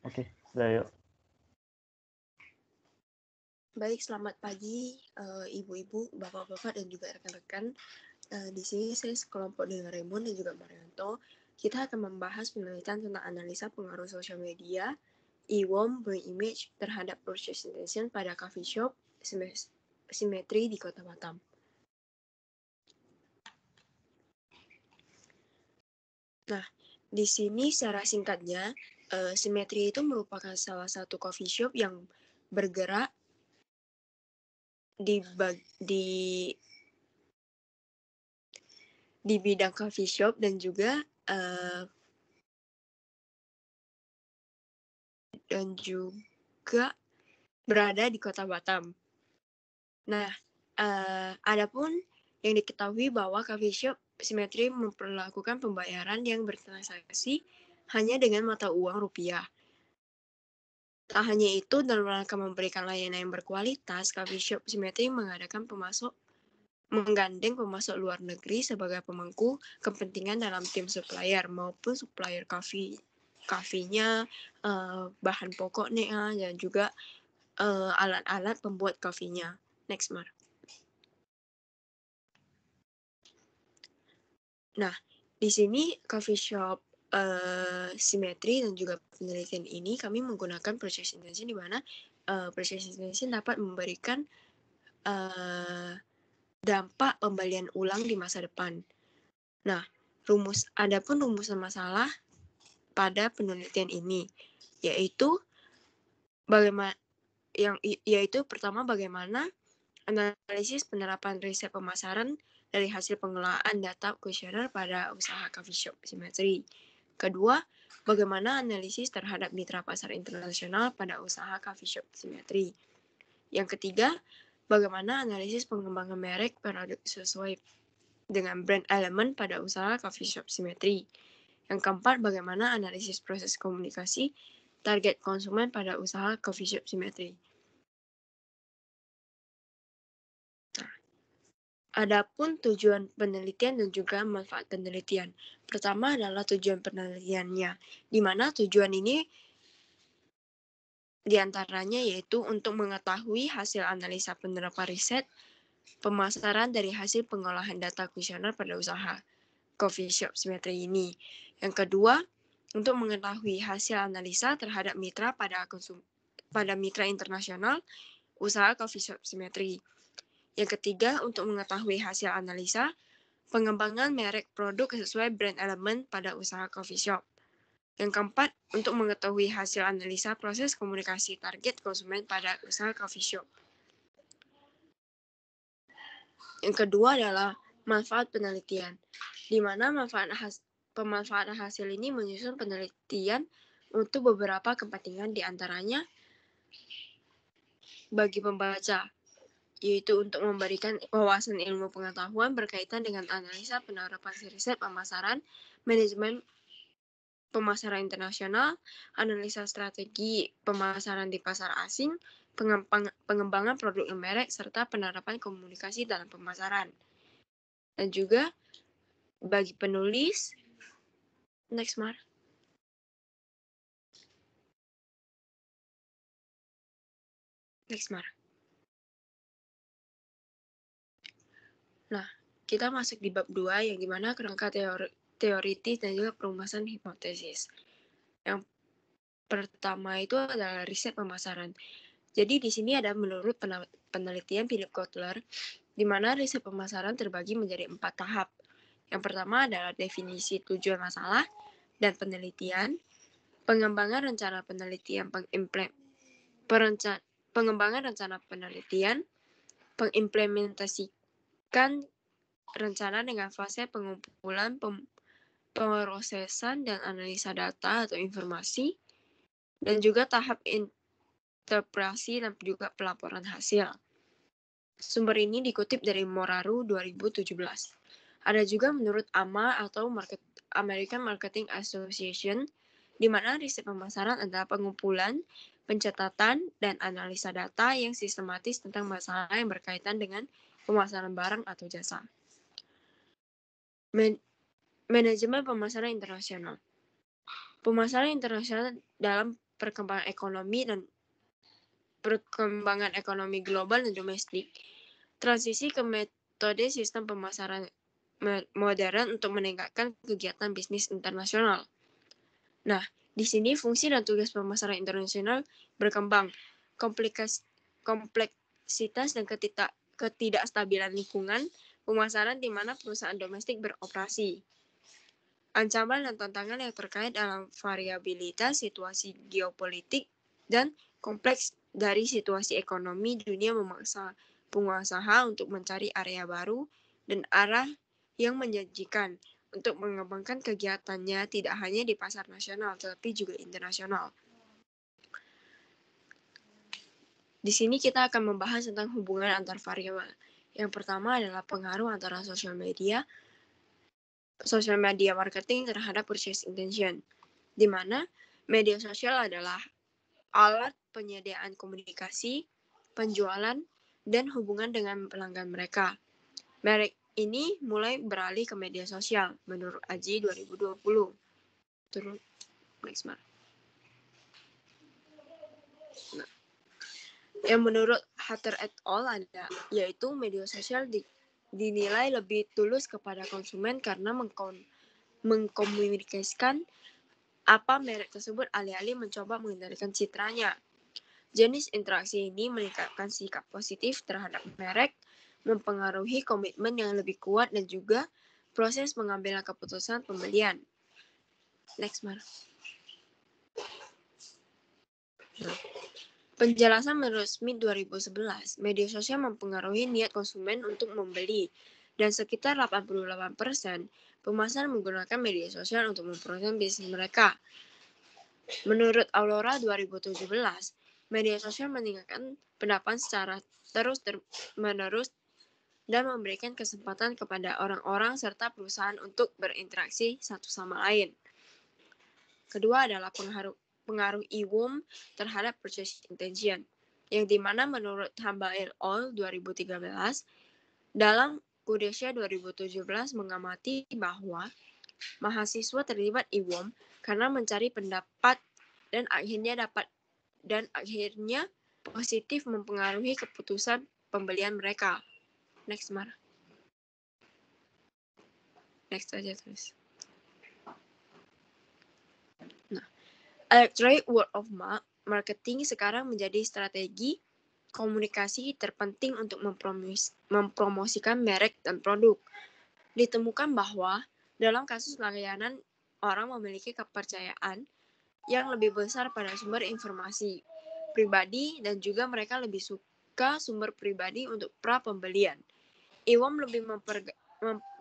Oke, okay, Baik, selamat pagi ibu eh, ibu-ibu, bapak-bapak, dan juga rekan-rekan. Uh, di sini saya sekelompok dengan Raymond dan juga Marianto. Kita akan membahas penelitian tentang analisa pengaruh sosial media, e-worm, brain image terhadap purchase intention pada coffee shop simetri di kota Batam. Nah, di sini secara singkatnya, uh, Simetri itu merupakan salah satu coffee shop yang bergerak di di di bidang coffee shop dan juga uh, dan juga berada di kota Batam. Nah, uh, eh, pun yang diketahui bahwa coffee shop simetri memperlakukan pembayaran yang bertransaksi hanya dengan mata uang rupiah. Tak hanya itu, dalam rangka memberikan layanan yang berkualitas, Coffee Shop Simetri mengadakan pemasok menggandeng pemasok luar negeri sebagai pemangku kepentingan dalam tim supplier maupun supplier kafe kafinya uh, eh, bahan uh, dan juga uh, alat-alat pembuat kafinya next mar nah di sini coffee shop uh, simetri dan juga penelitian ini kami menggunakan proses intention di mana uh, eh, purchase intention dapat memberikan uh, dampak pembelian ulang di masa depan. Nah, rumus adapun rumusan masalah pada penelitian ini yaitu bagaimana yang yaitu pertama bagaimana analisis penerapan riset pemasaran dari hasil pengelolaan data kuesioner pada usaha coffee shop simetri. Kedua, bagaimana analisis terhadap mitra pasar internasional pada usaha coffee shop simetri. Yang ketiga, bagaimana analisis pengembangan merek produk sesuai dengan brand elemen pada usaha coffee shop simetri. Yang keempat, bagaimana analisis proses komunikasi target konsumen pada usaha coffee shop simetri. Adapun tujuan penelitian dan juga manfaat penelitian. Pertama adalah tujuan penelitiannya, di mana tujuan ini diantaranya yaitu untuk mengetahui hasil analisa penerapan riset, pemasaran dari hasil pengolahan data kuesioner pada usaha coffee shop simetri ini. Yang kedua, untuk mengetahui hasil analisa terhadap mitra pada konsum pada mitra internasional usaha coffee shop simetri. Yang ketiga, untuk mengetahui hasil analisa, pengembangan merek produk sesuai brand elemen pada usaha coffee shop. Yang keempat, untuk mengetahui hasil analisa proses komunikasi target konsumen pada usaha coffee shop. Yang kedua adalah manfaat penelitian, di mana manfaat has pemanfaatan hasil ini menyusun penelitian untuk beberapa kepentingan di antaranya bagi pembaca, yaitu untuk memberikan wawasan ilmu pengetahuan berkaitan dengan analisa penerapan riset pemasaran, manajemen pemasaran internasional, analisa strategi pemasaran di pasar asing, pengembangan produk dan merek, serta penerapan komunikasi dalam pemasaran. Dan juga bagi penulis, next Mar. Next Mar. kita masuk di bab 2 yang dimana kerangka teori, teoritis dan juga perumusan hipotesis. Yang pertama itu adalah riset pemasaran. Jadi di sini ada menurut penelitian Philip Kotler, di mana riset pemasaran terbagi menjadi empat tahap. Yang pertama adalah definisi tujuan masalah dan penelitian, pengembangan rencana penelitian pengimplement, pengembangan rencana penelitian, pengimplementasikan rencana dengan fase pengumpulan, pem pemrosesan, dan analisa data atau informasi, dan juga tahap interpretasi dan juga pelaporan hasil. Sumber ini dikutip dari Moraru 2017. Ada juga menurut AMA atau Market, American Marketing Association, di mana riset pemasaran adalah pengumpulan, pencatatan, dan analisa data yang sistematis tentang masalah yang berkaitan dengan pemasaran barang atau jasa manajemen pemasaran internasional. Pemasaran internasional dalam perkembangan ekonomi dan perkembangan ekonomi global dan domestik. Transisi ke metode sistem pemasaran modern untuk meningkatkan kegiatan bisnis internasional. Nah, di sini fungsi dan tugas pemasaran internasional berkembang. komplikasi, kompleksitas dan ketidak ketidakstabilan lingkungan, pemasaran di mana perusahaan domestik beroperasi. Ancaman dan tantangan yang terkait dalam variabilitas situasi geopolitik dan kompleks dari situasi ekonomi dunia memaksa pengusaha untuk mencari area baru dan arah yang menjanjikan untuk mengembangkan kegiatannya tidak hanya di pasar nasional tetapi juga internasional. Di sini kita akan membahas tentang hubungan antar variabel yang pertama adalah pengaruh antara sosial media, sosial media marketing terhadap purchase intention, di mana media sosial adalah alat penyediaan komunikasi, penjualan, dan hubungan dengan pelanggan mereka. Merek ini mulai beralih ke media sosial menurut Aji 2020. Turun next month. yang menurut Hatter et al ada yaitu media sosial di, dinilai lebih tulus kepada konsumen karena mengkon, mengkomunikasikan apa merek tersebut alih-alih mencoba mengendalikan citranya. Jenis interaksi ini meningkatkan sikap positif terhadap merek, mempengaruhi komitmen yang lebih kuat dan juga proses mengambil keputusan pembelian. Next, Mar. Penjelasan menurut Smith 2011, media sosial mempengaruhi niat konsumen untuk membeli, dan sekitar 88% persen pemasar menggunakan media sosial untuk mempromosikan bisnis mereka. Menurut Aurora 2017, media sosial meningkatkan pendapatan secara terus-menerus dan memberikan kesempatan kepada orang-orang serta perusahaan untuk berinteraksi satu sama lain. Kedua adalah pengaruh pengaruh IWUM terhadap proses intention, yang dimana menurut Hamba et al. 2013, dalam Kudesya 2017 mengamati bahwa mahasiswa terlibat IWOM karena mencari pendapat dan akhirnya dapat dan akhirnya positif mempengaruhi keputusan pembelian mereka. Next, Mar. Next aja terus. electronic eh, word of mouth marketing sekarang menjadi strategi komunikasi terpenting untuk mempromos mempromosikan merek dan produk. Ditemukan bahwa dalam kasus layanan orang memiliki kepercayaan yang lebih besar pada sumber informasi pribadi dan juga mereka lebih suka sumber pribadi untuk pra pembelian. IWOM lebih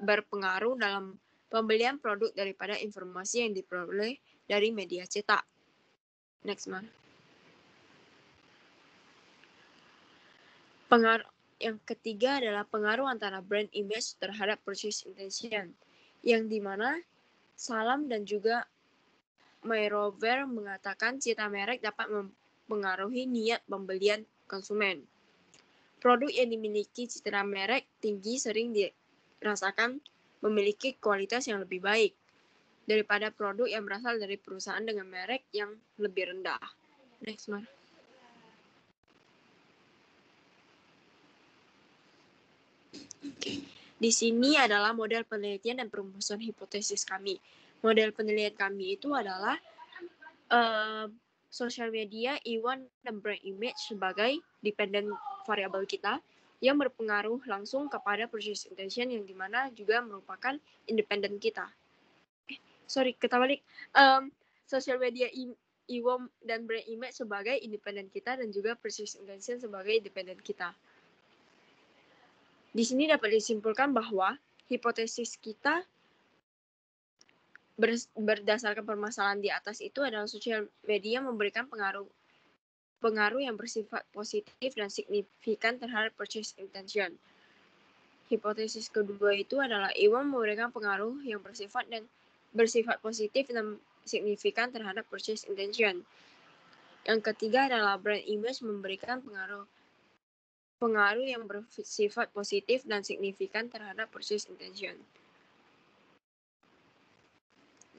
berpengaruh dalam pembelian produk daripada informasi yang diperoleh dari media cetak next month pengaruh yang ketiga adalah pengaruh antara brand image terhadap purchase intention, yang dimana Salam dan juga Mayrover mengatakan cita merek dapat mempengaruhi niat pembelian konsumen. Produk yang dimiliki citra merek tinggi sering dirasakan memiliki kualitas yang lebih baik daripada produk yang berasal dari perusahaan dengan merek yang lebih rendah. Next, Mar. Di sini adalah model penelitian dan perumusan hipotesis kami. Model penelitian kami itu adalah uh, social media, iwan, dan brand image sebagai dependent variable kita yang berpengaruh langsung kepada purchase intention yang dimana juga merupakan independent kita sorry balik um, social media IWOM dan brand image sebagai independen kita dan juga persis intention sebagai independen kita. Di sini dapat disimpulkan bahwa hipotesis kita berdasarkan permasalahan di atas itu adalah social media memberikan pengaruh pengaruh yang bersifat positif dan signifikan terhadap purchase intention. Hipotesis kedua itu adalah Iwan memberikan pengaruh yang bersifat dan bersifat positif dan signifikan terhadap purchase intention. Yang ketiga adalah brand image memberikan pengaruh pengaruh yang bersifat positif dan signifikan terhadap purchase intention.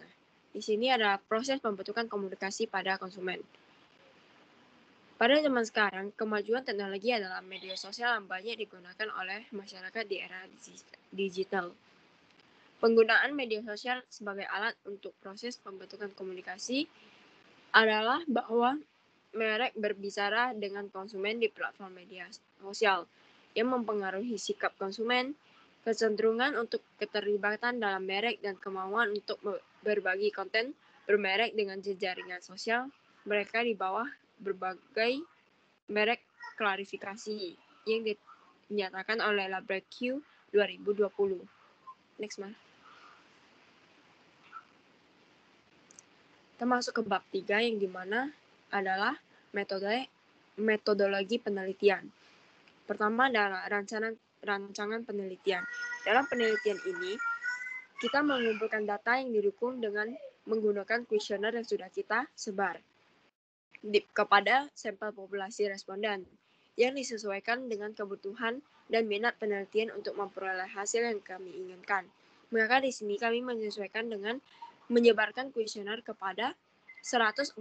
Nah, di sini ada proses pembentukan komunikasi pada konsumen. Pada zaman sekarang, kemajuan teknologi adalah media sosial yang banyak digunakan oleh masyarakat di era digital. Penggunaan media sosial sebagai alat untuk proses pembentukan komunikasi adalah bahwa merek berbicara dengan konsumen di platform media sosial yang mempengaruhi sikap konsumen, kecenderungan untuk keterlibatan dalam merek dan kemauan untuk berbagi konten bermerek dengan jejaringan sosial mereka di bawah berbagai merek klarifikasi yang dinyatakan oleh Labrak Q 2020. Next month. Kita masuk ke bab tiga yang dimana adalah metode metodologi penelitian. Pertama adalah rancangan rancangan penelitian. Dalam penelitian ini, kita mengumpulkan data yang didukung dengan menggunakan kuesioner yang sudah kita sebar di, kepada sampel populasi responden yang disesuaikan dengan kebutuhan dan minat penelitian untuk memperoleh hasil yang kami inginkan. Maka di sini kami menyesuaikan dengan menyebarkan kuesioner kepada 140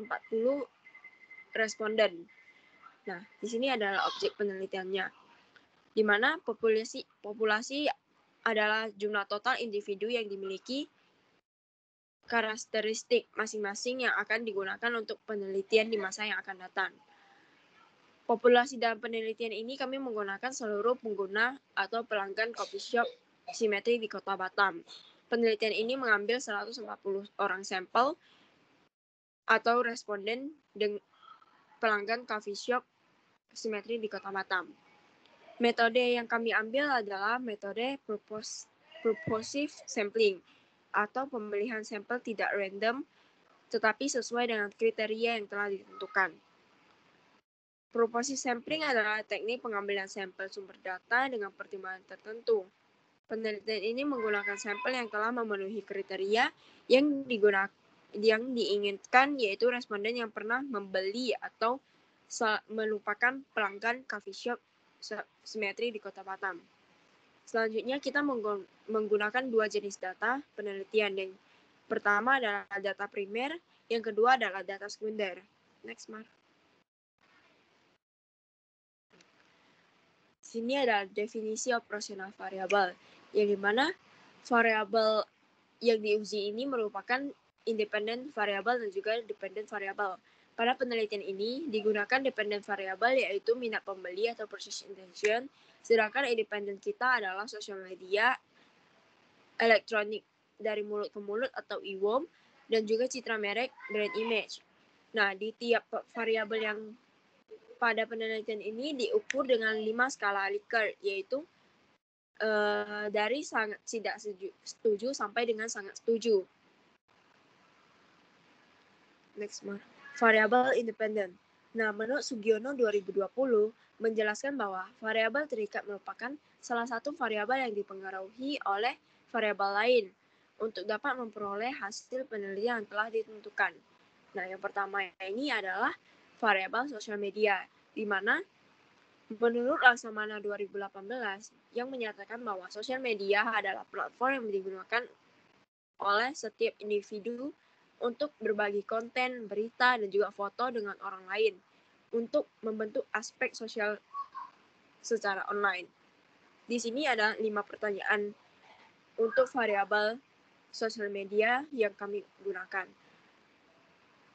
responden. Nah, di sini adalah objek penelitiannya, di mana populasi populasi adalah jumlah total individu yang dimiliki karakteristik masing-masing yang akan digunakan untuk penelitian di masa yang akan datang. Populasi dalam penelitian ini kami menggunakan seluruh pengguna atau pelanggan coffee shop simetri di Kota Batam. Penelitian ini mengambil 140 orang sampel atau responden dengan pelanggan coffee shop simetri di Kota Batam. Metode yang kami ambil adalah metode purpose, purposive sampling atau pemilihan sampel tidak random tetapi sesuai dengan kriteria yang telah ditentukan. Purposive sampling adalah teknik pengambilan sampel sumber data dengan pertimbangan tertentu, Penelitian ini menggunakan sampel yang telah memenuhi kriteria yang digunakan yang diinginkan yaitu responden yang pernah membeli atau melupakan pelanggan coffee shop simetri di Kota Batam. Selanjutnya kita menggunakan dua jenis data penelitian yang pertama adalah data primer, yang kedua adalah data sekunder. Next, Mark. sini adalah definisi operasional variabel yang dimana variabel yang diuji ini merupakan independent variabel dan juga dependent variabel. Pada penelitian ini digunakan dependent variabel yaitu minat pembeli atau purchase intention, sedangkan independent kita adalah sosial media, elektronik dari mulut ke mulut atau e-wom, dan juga citra merek brand image. Nah, di tiap variabel yang pada penelitian ini diukur dengan lima skala Likert, yaitu Eh, dari sangat tidak setuju, setuju sampai dengan sangat setuju. Next one. Variabel independen. Nah, menurut Sugiono 2020 menjelaskan bahwa variabel terikat merupakan salah satu variabel yang dipengaruhi oleh variabel lain untuk dapat memperoleh hasil penelitian yang telah ditentukan. Nah, yang pertama ini adalah variabel sosial media, di mana Menurut Laksamana 2018 yang menyatakan bahwa sosial media adalah platform yang digunakan oleh setiap individu untuk berbagi konten, berita, dan juga foto dengan orang lain untuk membentuk aspek sosial secara online. Di sini ada lima pertanyaan untuk variabel sosial media yang kami gunakan,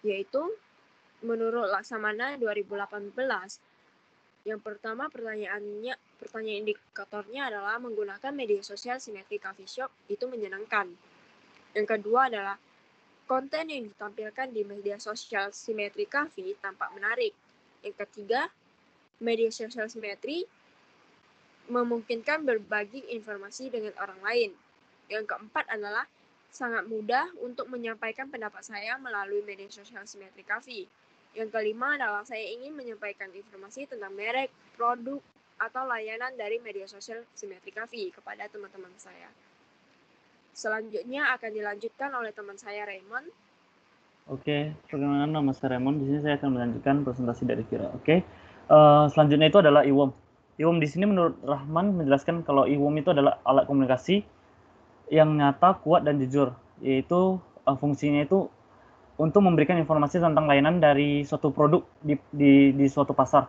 yaitu menurut Laksamana 2018 yang pertama pertanyaannya, pertanyaan indikatornya adalah menggunakan media sosial Sinetik Coffee Shop itu menyenangkan. Yang kedua adalah konten yang ditampilkan di media sosial Simetri Coffee tampak menarik. Yang ketiga, media sosial Simetri memungkinkan berbagi informasi dengan orang lain. Yang keempat adalah sangat mudah untuk menyampaikan pendapat saya melalui media sosial Simetri Coffee. Yang kelima adalah saya ingin menyampaikan informasi tentang merek, produk, atau layanan dari media sosial Simetrika V kepada teman-teman saya. Selanjutnya akan dilanjutkan oleh teman saya Raymond. Oke, perkenalkan nama saya Raymond. Di sini saya akan melanjutkan presentasi dari Kira. Oke, uh, selanjutnya itu adalah IWOM. IWOM di sini menurut Rahman menjelaskan kalau IWOM itu adalah alat komunikasi yang nyata, kuat, dan jujur. Yaitu uh, fungsinya itu untuk memberikan informasi tentang layanan dari suatu produk di, di, di suatu pasar.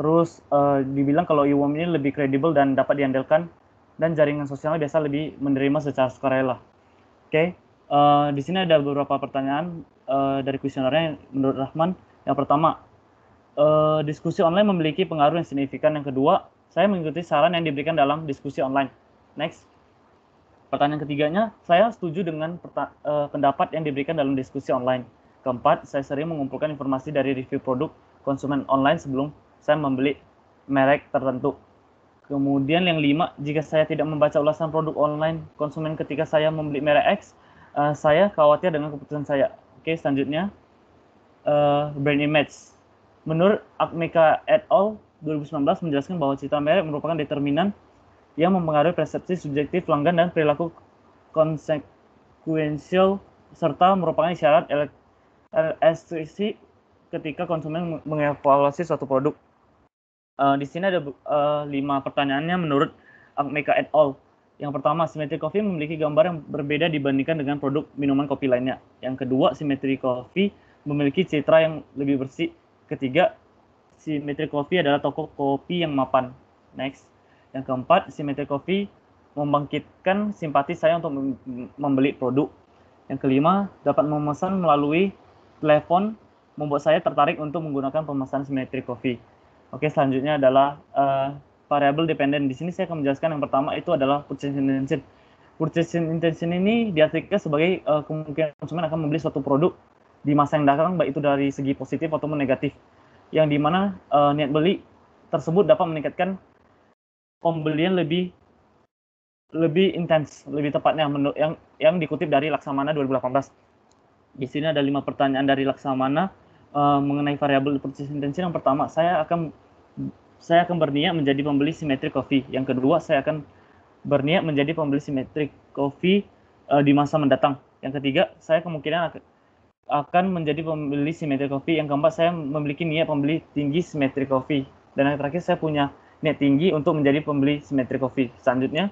Terus uh, dibilang kalau e ini lebih kredibel dan dapat diandalkan dan jaringan sosialnya biasa lebih menerima secara sukarela. Oke, okay. uh, eh, di sini ada beberapa pertanyaan uh, dari kuesionernya menurut Rahman. Yang pertama, uh, diskusi online memiliki pengaruh yang signifikan. Yang kedua, saya mengikuti saran yang diberikan dalam diskusi online. Next. Pertanyaan ketiganya, saya setuju dengan uh, pendapat yang diberikan dalam diskusi online. Keempat, saya sering mengumpulkan informasi dari review produk konsumen online sebelum saya membeli merek tertentu. Kemudian yang lima, jika saya tidak membaca ulasan produk online konsumen ketika saya membeli merek X, uh, saya khawatir dengan keputusan saya. Oke, selanjutnya uh, brand image. Menurut Akmeka et al. 2019 menjelaskan bahwa citra merek merupakan determinan yang mempengaruhi persepsi subjektif pelanggan dan perilaku konsekuensial serta merupakan syarat elastisasi ketika konsumen mengevaluasi suatu produk. Uh, di sini ada uh, lima pertanyaannya menurut Agmeka et al. Yang pertama, simetri kopi memiliki gambar yang berbeda dibandingkan dengan produk minuman kopi lainnya. Yang kedua, simetri kopi memiliki citra yang lebih bersih. Ketiga, simetri kopi adalah toko kopi yang mapan. Next. Yang keempat, Symmetry Coffee membangkitkan simpati saya untuk membeli produk. Yang kelima, dapat memesan melalui telepon membuat saya tertarik untuk menggunakan pemesanan Symmetry Coffee. Oke, selanjutnya adalah uh, variabel dependen. Di sini saya akan menjelaskan yang pertama itu adalah purchase intention. Purchase intention ini diartikan sebagai uh, kemungkinan konsumen akan membeli suatu produk di masa yang datang, baik itu dari segi positif ataupun negatif, yang dimana uh, eh, niat beli tersebut dapat meningkatkan pembelian lebih lebih intens, lebih tepatnya menurut yang yang dikutip dari Laksamana 2018. Di sini ada lima pertanyaan dari Laksamana uh, mengenai variabel purchase intention. Yang pertama, saya akan saya akan berniat menjadi pembeli simetrik coffee. Yang kedua, saya akan berniat menjadi pembeli simetrik coffee uh, di masa mendatang. Yang ketiga, saya kemungkinan akan menjadi pembeli simetrik coffee. Yang keempat, saya memiliki niat pembeli tinggi simetrik coffee. Dan yang terakhir, saya punya minat tinggi untuk menjadi pembeli simetri coffee. Selanjutnya,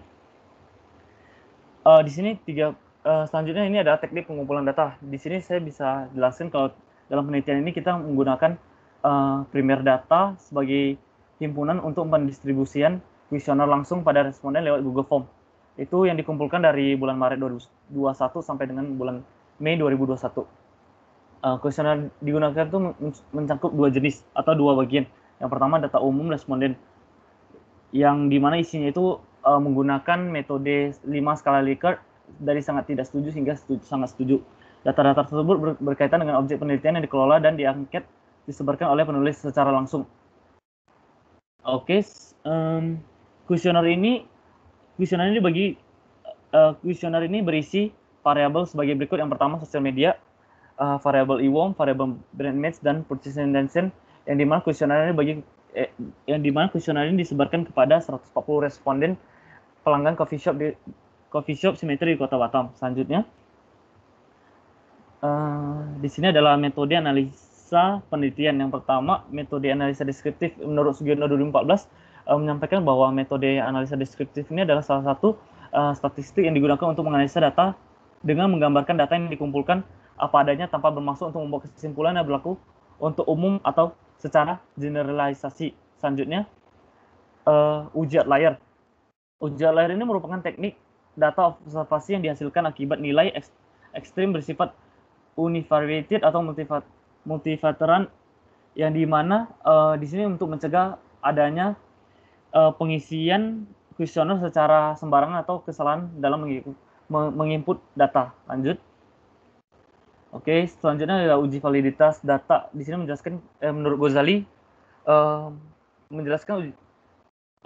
uh, di sini tiga uh, selanjutnya ini adalah teknik pengumpulan data. Di sini saya bisa jelaskan kalau dalam penelitian ini kita menggunakan uh, primer data sebagai himpunan untuk pendistribusian kuesioner langsung pada responden lewat Google Form. Itu yang dikumpulkan dari bulan Maret 2021 sampai dengan bulan Mei 2021. Kuesioner uh, digunakan itu mencakup dua jenis atau dua bagian. Yang pertama data umum responden yang dimana isinya itu uh, menggunakan metode 5 skala Likert dari sangat tidak setuju hingga setuju, sangat setuju. Data-data tersebut ber, berkaitan dengan objek penelitian yang dikelola dan diangket disebarkan oleh penulis secara langsung. Oke, okay, um, kuesioner ini kuesioner ini bagi eh, kuesioner uh, ini berisi variabel sebagai berikut. Yang pertama sosial media, uh, variabel IWOM, variabel brand match dan purchasing intention yang dimana kuesioner ini bagi Eh, yang dimana kuesioner ini disebarkan kepada 140 responden pelanggan coffee shop di coffee shop simetri di Kota Batam. Selanjutnya, uh, di sini adalah metode analisa penelitian. Yang pertama, metode analisa deskriptif menurut Sugiono 2014 uh, eh, menyampaikan bahwa metode analisa deskriptif ini adalah salah satu uh, statistik yang digunakan untuk menganalisa data dengan menggambarkan data yang dikumpulkan apa adanya tanpa bermaksud untuk membuat kesimpulan yang berlaku untuk umum atau secara generalisasi. Selanjutnya, uh, ujian layar. Ujian layar ini merupakan teknik data observasi yang dihasilkan akibat nilai ek ekstrim bersifat univariated atau multivat yang dimana uh, eh, di sini untuk mencegah adanya uh, pengisian kuesioner secara sembarangan atau kesalahan dalam menginput data. Lanjut. Oke, okay, selanjutnya adalah uji validitas data. Di sini menjelaskan, eh, menurut Gozali, uh, eh, menjelaskan uji,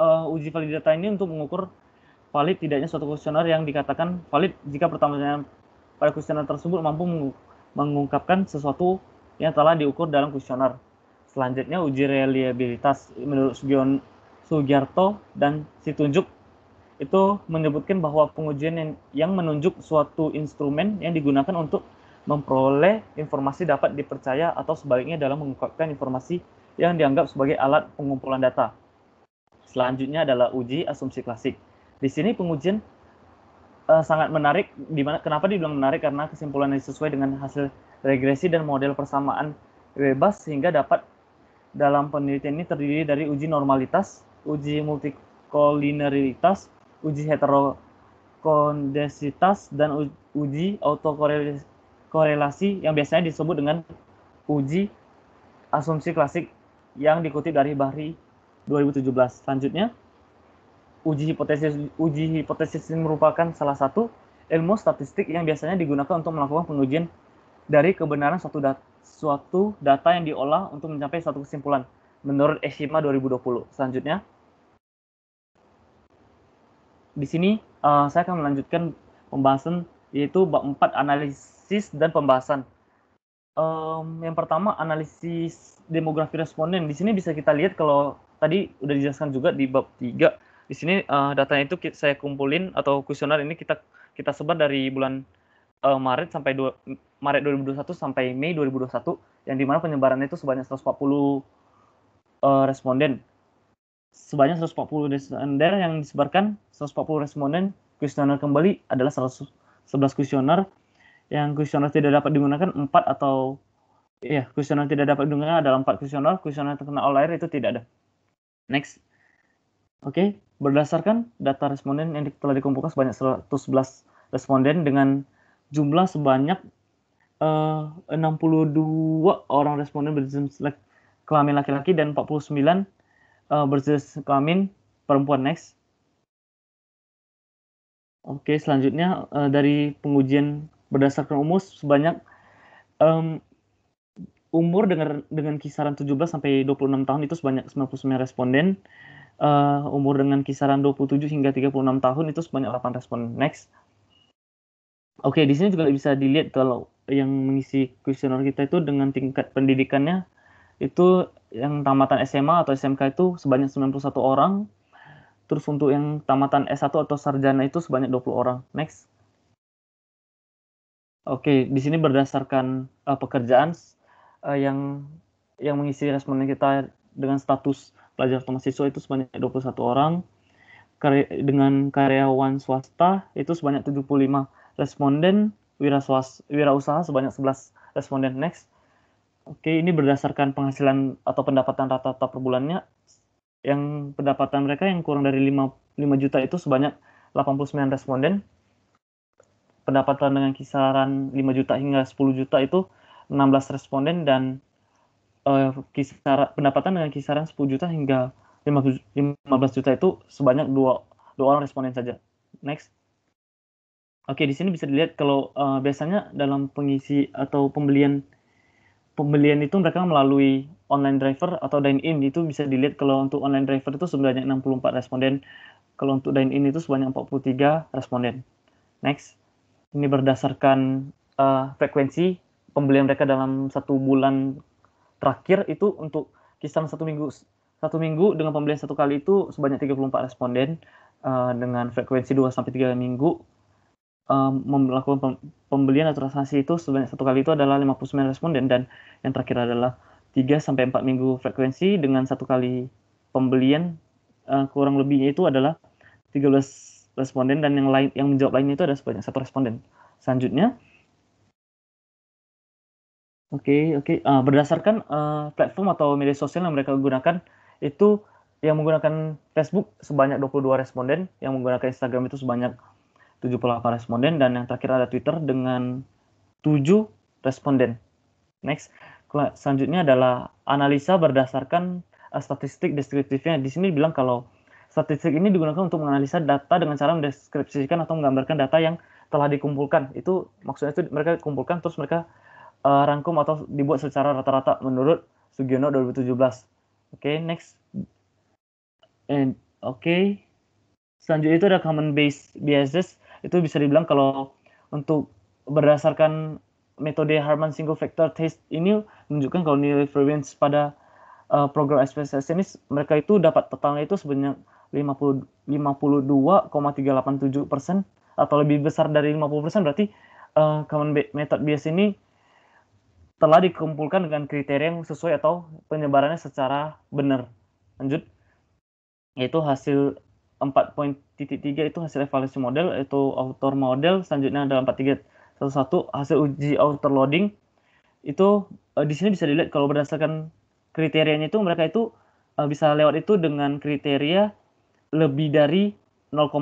uh, uji validitas data ini untuk mengukur valid tidaknya suatu kuesioner yang dikatakan valid jika pertanyaan pada kuesioner tersebut mampu mengungkapkan sesuatu yang telah diukur dalam kuesioner. Selanjutnya uji reliabilitas menurut Sugion, Sugiarto dan Situnjuk itu menyebutkan bahwa pengujian yang, yang menunjuk suatu instrumen yang digunakan untuk memperoleh informasi dapat dipercaya atau sebaliknya dalam mengungkapkan informasi yang dianggap sebagai alat pengumpulan data. Selanjutnya adalah uji asumsi klasik. Di sini pengujian uh, sangat menarik. Dimana, kenapa dibilang menarik? Karena yang sesuai dengan hasil regresi dan model persamaan bebas sehingga dapat dalam penelitian ini terdiri dari uji normalitas, uji multikolineritas, uji heterokondensitas dan uji autokorelasi korelasi yang biasanya disebut dengan uji asumsi klasik yang dikutip dari Bahri 2017. Selanjutnya, uji hipotesis uji hipotesis ini merupakan salah satu ilmu statistik yang biasanya digunakan untuk melakukan pengujian dari kebenaran suatu data, suatu data yang diolah untuk mencapai suatu kesimpulan menurut Eshima 2020. Selanjutnya, di sini uh, saya akan melanjutkan pembahasan yaitu bab 4 analisis dan pembahasan. Um, yang pertama analisis demografi responden. Di sini bisa kita lihat kalau tadi udah dijelaskan juga di bab 3. Di sini uh, datanya itu saya kumpulin atau kuesioner ini kita kita sebar dari bulan uh, Maret sampai dua Maret 2021 sampai Mei 2021 yang dimana penyebarannya itu sebanyak 140 uh, eh, responden sebanyak 140 responden yang disebarkan 140 responden kuesioner kembali adalah 100 11 kuesioner yang kuesioner tidak dapat digunakan empat atau ya kuesioner tidak dapat digunakan adalah empat kuesioner, kuesioner terkena all air itu tidak ada. Next. Oke, okay. berdasarkan data responden yang telah dikumpulkan sebanyak 111 responden dengan jumlah sebanyak eh, uh, 62 orang responden berjenis kelamin laki-laki dan 49 uh, eh, berjenis kelamin perempuan next. Oke, selanjutnya uh, dari pengujian berdasarkan umur sebanyak um, umur dengan dengan kisaran 17 sampai 26 tahun itu sebanyak 99 responden. Uh, umur dengan kisaran 27 hingga 36 tahun itu sebanyak 8 responden. Next. Oke, di sini juga bisa dilihat kalau yang mengisi kuesioner kita itu dengan tingkat pendidikannya itu yang tamatan SMA atau SMK itu sebanyak 91 orang, Terus untuk yang tamatan S1 atau sarjana itu sebanyak 20 orang. Next. Oke, di sini berdasarkan uh, pekerjaan uh, yang yang mengisi responden kita dengan status pelajar atau mahasiswa itu sebanyak 21 orang. dengan karyawan swasta itu sebanyak 75 responden, wira, swas, wira usaha sebanyak 11 responden. Next. Oke, ini berdasarkan penghasilan atau pendapatan rata-rata per bulannya yang pendapatan mereka yang kurang dari 5, 5 juta itu sebanyak 89 responden. Pendapatan dengan kisaran 5 juta hingga 10 juta itu 16 responden dan uh, eh, kisaran pendapatan dengan kisaran 10 juta hingga 15 juta itu sebanyak dua dua orang responden saja. Next. Oke, di sini bisa dilihat kalau uh, biasanya dalam pengisi atau pembelian pembelian itu mereka melalui online driver atau dine in itu bisa dilihat kalau untuk online driver itu sebanyak 64 responden, kalau untuk dine in itu sebanyak 43 responden. Next, ini berdasarkan uh, frekuensi pembelian mereka dalam satu bulan terakhir itu untuk kisaran satu minggu satu minggu dengan pembelian satu kali itu sebanyak 34 responden uh, dengan frekuensi 2 sampai 3 minggu um, melakukan pembelian atau transaksi itu sebanyak satu kali itu adalah 59 responden dan yang terakhir adalah 3 sampai 4 minggu frekuensi dengan satu kali pembelian uh, kurang lebihnya itu adalah 13 responden dan yang lain yang menjawab lainnya itu ada sebanyak satu responden. Selanjutnya Oke, okay, oke. Okay. Uh, eh, berdasarkan uh, platform atau media sosial yang mereka gunakan itu yang menggunakan Facebook sebanyak 22 responden, yang menggunakan Instagram itu sebanyak 78 responden dan yang terakhir ada Twitter dengan 7 responden. Next selanjutnya adalah analisa berdasarkan uh, statistik deskriptifnya. Di sini bilang kalau statistik ini digunakan untuk menganalisa data dengan cara mendeskripsikan atau menggambarkan data yang telah dikumpulkan. Itu maksudnya itu mereka kumpulkan terus mereka uh, rangkum atau dibuat secara rata-rata menurut Sugiono 2017. Oke, okay, next. And oke. Okay. Selanjutnya itu ada common base biases. Itu bisa dibilang kalau untuk berdasarkan metode Harman Single Factor Test ini menunjukkan kalau nilai variance pada uh, program SPSS ini mereka itu dapat totalnya itu sebanyak 52,387 persen atau lebih besar dari 50 persen berarti uh, eh, common method bias ini telah dikumpulkan dengan kriteria yang sesuai atau penyebarannya secara benar. Lanjut, yaitu hasil 4.3 itu hasil evaluasi model, yaitu author model, selanjutnya ada 4.3 satu satu hasil uji overloading itu uh, di sini bisa dilihat kalau berdasarkan kriterianya itu mereka itu uh, bisa lewat itu dengan kriteria lebih dari 0,5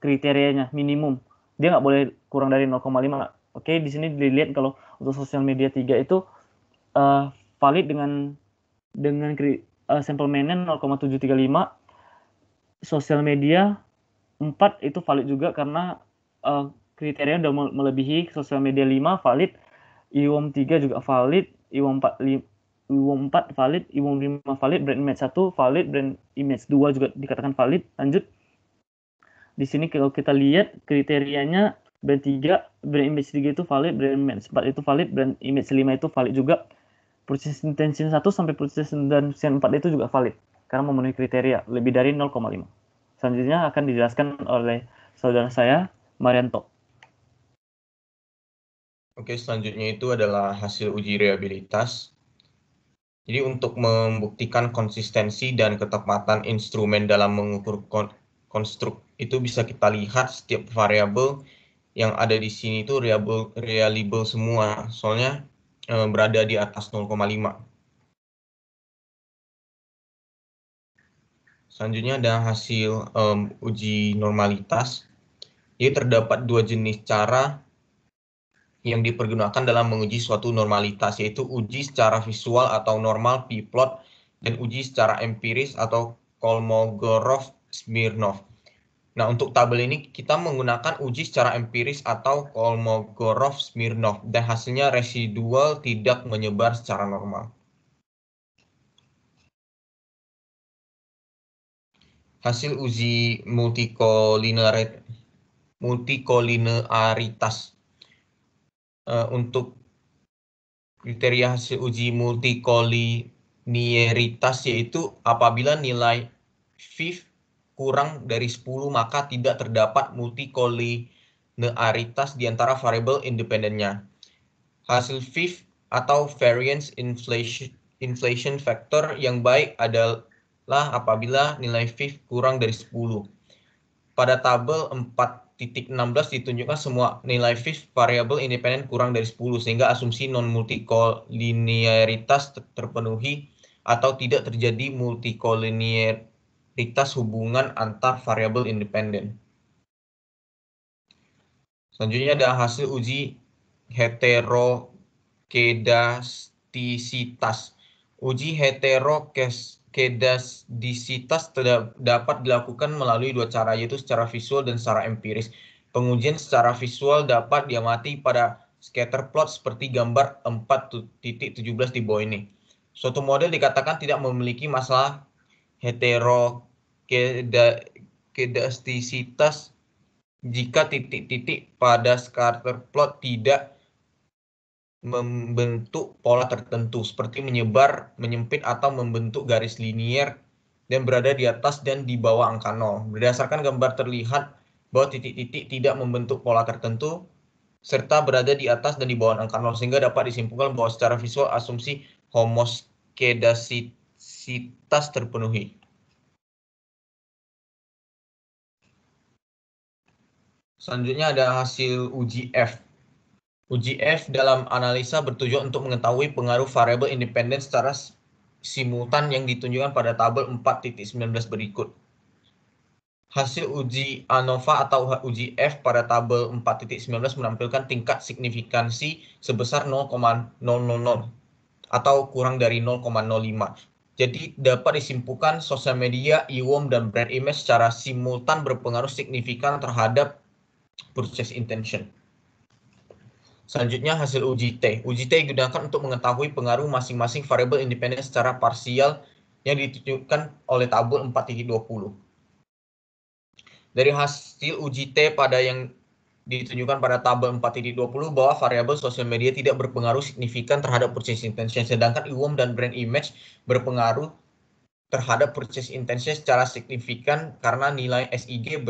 kriterianya minimum. Dia nggak boleh kurang dari 0,5. Oke, di sini dilihat kalau untuk sosial media 3 itu uh, valid dengan dengan kri, uh, sampel mainnya 0,735. Sosial media 4 itu valid juga karena uh, kriteria udah melebihi sosial media 5 valid, IWOM 3 juga valid, IWOM 4 IWOM 4 valid, IWOM 5 valid, brand image 1 valid, brand image 2 juga dikatakan valid. Lanjut. Di sini kalau kita lihat kriterianya brand 3, brand image 3 itu valid, brand image 4 itu valid, brand image 5 itu valid juga. Proses intention 1 sampai proses intention 4 itu juga valid karena memenuhi kriteria lebih dari 0,5. Selanjutnya akan dijelaskan oleh saudara saya Marianto. Oke, selanjutnya itu adalah hasil uji reliabilitas. Jadi untuk membuktikan konsistensi dan ketepatan instrumen dalam mengukur kon konstruk itu bisa kita lihat setiap variabel yang ada di sini itu reliable, reliable semua, soalnya e, berada di atas 0,5. Selanjutnya ada hasil um, uji normalitas. Jadi terdapat dua jenis cara yang dipergunakan dalam menguji suatu normalitas yaitu uji secara visual atau normal p-plot dan uji secara empiris atau Kolmogorov-Smirnov. Nah, untuk tabel ini kita menggunakan uji secara empiris atau Kolmogorov-Smirnov dan hasilnya residual tidak menyebar secara normal. Hasil uji multikolinearitas Eh, untuk kriteria hasil uji multikolinieritas yaitu apabila nilai FIF kurang dari 10 maka tidak terdapat multikolinearitas di antara variabel independennya. Hasil FIF atau variance inflation inflation factor yang baik adalah apabila nilai FIF kurang dari 10 pada tabel 4.16 ditunjukkan semua nilai fish variable independen kurang dari 10 sehingga asumsi non ter terpenuhi atau tidak terjadi multikolinearitas hubungan antar variable independen. Selanjutnya ada hasil uji heterokedastisitas. Uji heterokes kedasdisitas dapat dilakukan melalui dua cara yaitu secara visual dan secara empiris. Pengujian secara visual dapat diamati pada scatter plot seperti gambar 4.17 di bawah ini. Suatu model dikatakan tidak memiliki masalah heterokedastisitas jika titik-titik pada scatter plot tidak membentuk pola tertentu seperti menyebar, menyempit atau membentuk garis linier dan berada di atas dan di bawah angka 0. Berdasarkan gambar terlihat bahwa titik-titik tidak membentuk pola tertentu serta berada di atas dan di bawah angka 0 sehingga dapat disimpulkan bahwa secara visual asumsi homoskedasitas terpenuhi. Selanjutnya ada hasil uji F. Uji F dalam analisa bertujuan untuk mengetahui pengaruh variabel independen secara simultan yang ditunjukkan pada tabel 4.19 berikut. Hasil uji ANOVA atau uji F pada tabel 4.19 menampilkan tingkat signifikansi sebesar 0,000 atau kurang dari 0,05. Jadi dapat disimpulkan sosial media, IWOM, dan brand image secara simultan berpengaruh signifikan terhadap purchase intention. Selanjutnya hasil uji T. Uji T digunakan untuk mengetahui pengaruh masing-masing variabel independen secara parsial yang ditunjukkan oleh tabel 4.20. Dari hasil uji T pada yang ditunjukkan pada tabel 4.20 bahwa variabel sosial media tidak berpengaruh signifikan terhadap purchase intention, sedangkan IWOM dan brand image berpengaruh terhadap purchase intention secara signifikan karena nilai SIG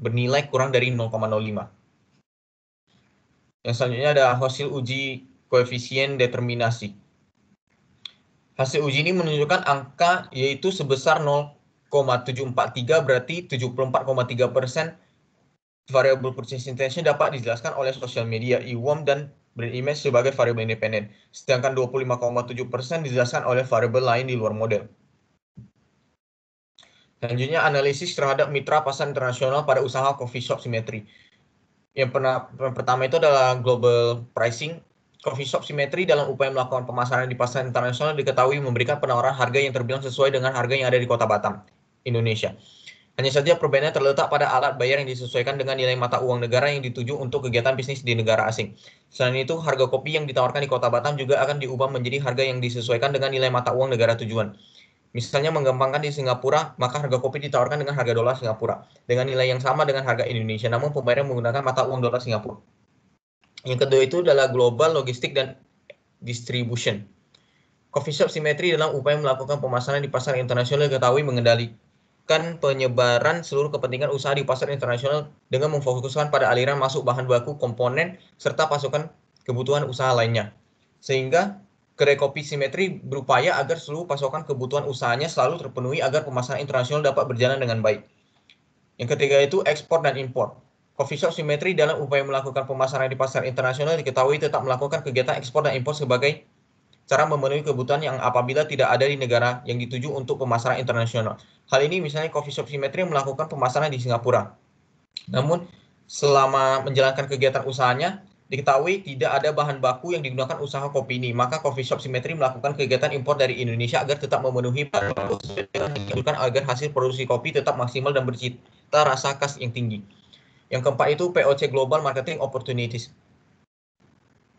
bernilai kurang dari 0,05. Yang selanjutnya ada hasil uji koefisien determinasi. Hasil uji ini menunjukkan angka yaitu sebesar 0,743 berarti 74,3 persen variabel purchase intention dapat dijelaskan oleh social media e IWOM dan brand image sebagai variable independen. Sedangkan 25,7 persen dijelaskan oleh variable lain di luar model. Selanjutnya, analisis terhadap mitra pasar internasional pada usaha coffee shop simetri. Yang pernah yang pertama itu adalah global pricing. Coffee shop simetri dalam upaya melakukan pemasaran di pasar internasional diketahui memberikan penawaran harga yang terbilang sesuai dengan harga yang ada di kota Batam, Indonesia. Hanya saja perbedaannya terletak pada alat bayar yang disesuaikan dengan nilai mata uang negara yang dituju untuk kegiatan bisnis di negara asing. Selain itu, harga kopi yang ditawarkan di kota Batam juga akan diubah menjadi harga yang disesuaikan dengan nilai mata uang negara tujuan. Misalnya menggampangkan di Singapura, maka harga kopi ditawarkan dengan harga dolar Singapura dengan nilai yang sama dengan harga Indonesia, namun pembayaran menggunakan mata uang dolar Singapura. Yang kedua itu adalah global logistik dan distribution. Coffee shop simetri dalam upaya melakukan pemasaran di pasar internasional diketahui mengendalikan penyebaran seluruh kepentingan usaha di pasar internasional dengan memfokuskan pada aliran masuk bahan baku, komponen, serta pasukan kebutuhan usaha lainnya. Sehingga Kedai Kopi Simetri berupaya agar seluruh pasokan kebutuhan usahanya selalu terpenuhi agar pemasaran internasional dapat berjalan dengan baik. Yang ketiga itu ekspor dan impor. Coffee Shop Simetri dalam upaya melakukan pemasaran di pasar internasional diketahui tetap melakukan kegiatan ekspor dan impor sebagai cara memenuhi kebutuhan yang apabila tidak ada di negara yang dituju untuk pemasaran internasional. Hal ini misalnya Coffee Shop Simetri melakukan pemasaran di Singapura. Namun, selama menjalankan kegiatan usahanya, Diketahui tidak ada bahan baku yang digunakan usaha kopi ini, maka coffee shop simetri melakukan kegiatan impor dari Indonesia agar tetap memenuhi bahan agar hasil produksi kopi tetap maksimal dan bercita rasa khas yang tinggi. Yang keempat itu POC Global Marketing Opportunities.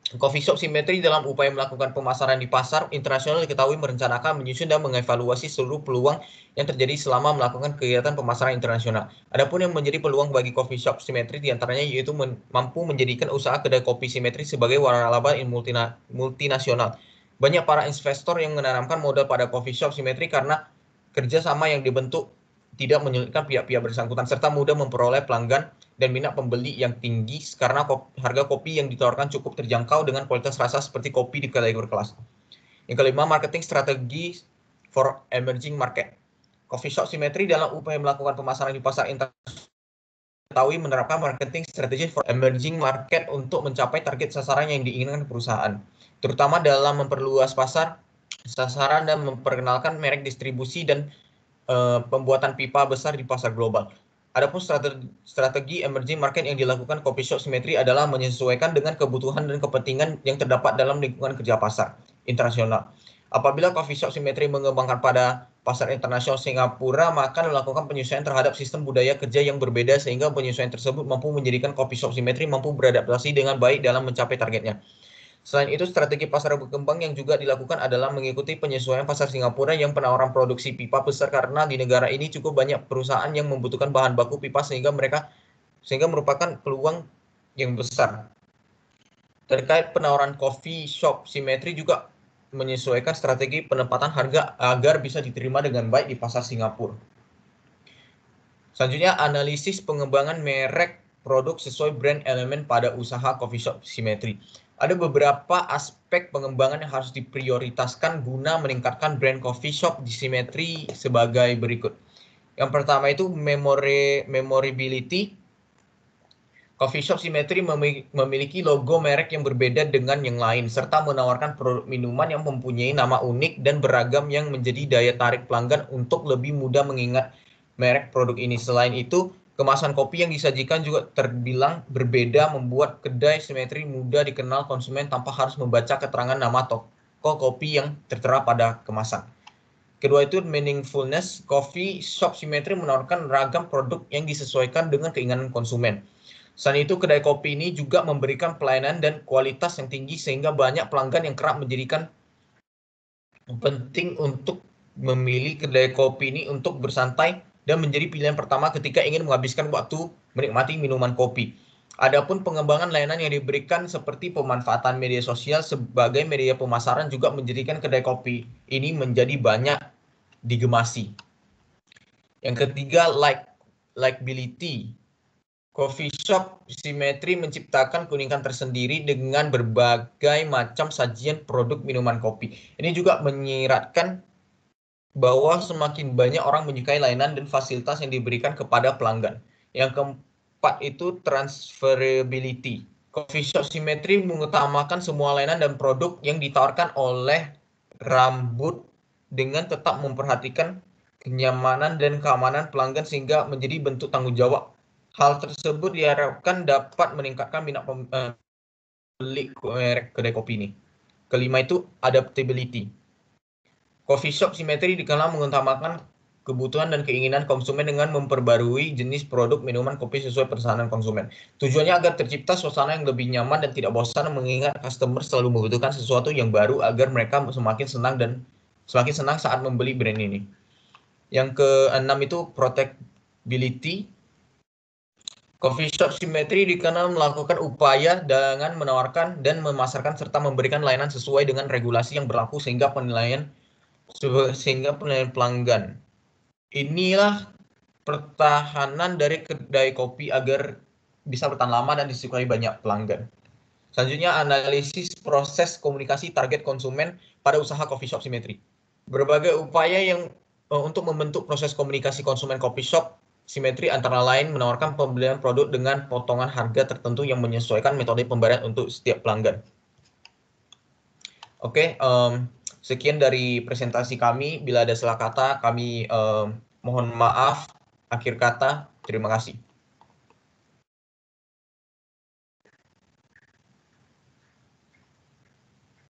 Coffee shop simetri dalam upaya melakukan pemasaran di pasar internasional diketahui merencanakan menyusun dan mengevaluasi seluruh peluang yang terjadi selama melakukan kegiatan pemasaran internasional. Adapun yang menjadi peluang bagi coffee shop simetri diantaranya yaitu men mampu menjadikan usaha kedai kopi simetri sebagai warna laba multina multinasional. Banyak para investor yang menanamkan modal pada coffee shop simetri karena kerjasama yang dibentuk tidak menyulitkan pihak-pihak bersangkutan serta mudah memperoleh pelanggan dan minat pembeli yang tinggi karena harga kopi yang ditawarkan cukup terjangkau dengan kualitas rasa seperti kopi di kedai kelas. Yang kelima, marketing strategi for emerging market. Coffee shop simetri dalam upaya melakukan pemasaran di pasar internasional ketahui menerapkan marketing strategi for emerging market untuk mencapai target sasaran yang diinginkan perusahaan, terutama dalam memperluas pasar, sasaran dan memperkenalkan merek distribusi dan uh, pembuatan pipa besar di pasar global. Adapun strategi, strategi emerging market yang dilakukan Copy Shop simetri adalah menyesuaikan dengan kebutuhan dan kepentingan yang terdapat dalam lingkungan kerja pasar internasional. Apabila Coffee Shop simetri mengembangkan pada pasar internasional Singapura, maka melakukan penyesuaian terhadap sistem budaya kerja yang berbeda sehingga penyesuaian tersebut mampu menjadikan Coffee Shop simetri mampu beradaptasi dengan baik dalam mencapai targetnya. Selain itu, strategi pasar berkembang yang juga dilakukan adalah mengikuti penyesuaian pasar Singapura yang penawaran produksi pipa besar karena di negara ini cukup banyak perusahaan yang membutuhkan bahan baku pipa sehingga mereka sehingga merupakan peluang yang besar. Terkait penawaran coffee shop, Simetri juga menyesuaikan strategi penempatan harga agar bisa diterima dengan baik di pasar Singapura. Selanjutnya, analisis pengembangan merek produk sesuai brand elemen pada usaha coffee shop simetri. Ada beberapa aspek pengembangan yang harus diprioritaskan guna meningkatkan brand coffee shop di simetri sebagai berikut. Yang pertama itu memori memorability. Coffee shop simetri memiliki logo merek yang berbeda dengan yang lain, serta menawarkan produk minuman yang mempunyai nama unik dan beragam yang menjadi daya tarik pelanggan untuk lebih mudah mengingat merek produk ini. Selain itu, Kemasan kopi yang disajikan juga terbilang berbeda membuat kedai simetri mudah dikenal konsumen tanpa harus membaca keterangan nama toko kopi yang tertera pada kemasan. Kedua itu meaningfulness, coffee shop simetri menawarkan ragam produk yang disesuaikan dengan keinginan konsumen. Selain itu, kedai kopi ini juga memberikan pelayanan dan kualitas yang tinggi sehingga banyak pelanggan yang kerap menjadikan penting untuk memilih kedai kopi ini untuk bersantai dan menjadi pilihan pertama ketika ingin menghabiskan waktu menikmati minuman kopi. Adapun pengembangan layanan yang diberikan seperti pemanfaatan media sosial sebagai media pemasaran juga menjadikan kedai kopi ini menjadi banyak digemasi. Yang ketiga, like likability. Coffee shop simetri menciptakan kuningan tersendiri dengan berbagai macam sajian produk minuman kopi. Ini juga menyiratkan bahwa semakin banyak orang menyukai layanan dan fasilitas yang diberikan kepada pelanggan. Yang keempat itu transferability. Coffee shop simetri mengutamakan semua layanan dan produk yang ditawarkan oleh rambut dengan tetap memperhatikan kenyamanan dan keamanan pelanggan sehingga menjadi bentuk tanggung jawab. Hal tersebut diharapkan dapat meningkatkan minat merek eh, eh, kedai kopi ini. Kelima itu adaptability Coffee shop simetri dikenal mengutamakan kebutuhan dan keinginan konsumen dengan memperbarui jenis produk minuman kopi sesuai pesanan konsumen. Tujuannya agar tercipta suasana yang lebih nyaman dan tidak bosan mengingat customer selalu membutuhkan sesuatu yang baru agar mereka semakin senang dan semakin senang saat membeli brand ini. Yang keenam itu protectability. Coffee shop simetri dikenal melakukan upaya dengan menawarkan dan memasarkan serta memberikan layanan sesuai dengan regulasi yang berlaku sehingga penilaian sehingga penilaian pelanggan. Inilah pertahanan dari kedai kopi agar bisa bertahan lama dan disukai banyak pelanggan. Selanjutnya, analisis proses komunikasi target konsumen pada usaha coffee shop simetri. Berbagai upaya yang eh, untuk membentuk proses komunikasi konsumen coffee shop simetri antara lain menawarkan pembelian produk dengan potongan harga tertentu yang menyesuaikan metode pembayaran untuk setiap pelanggan. Oke, okay, um, Sekian dari presentasi kami. Bila ada salah kata, kami eh, mohon maaf. Akhir kata, terima kasih.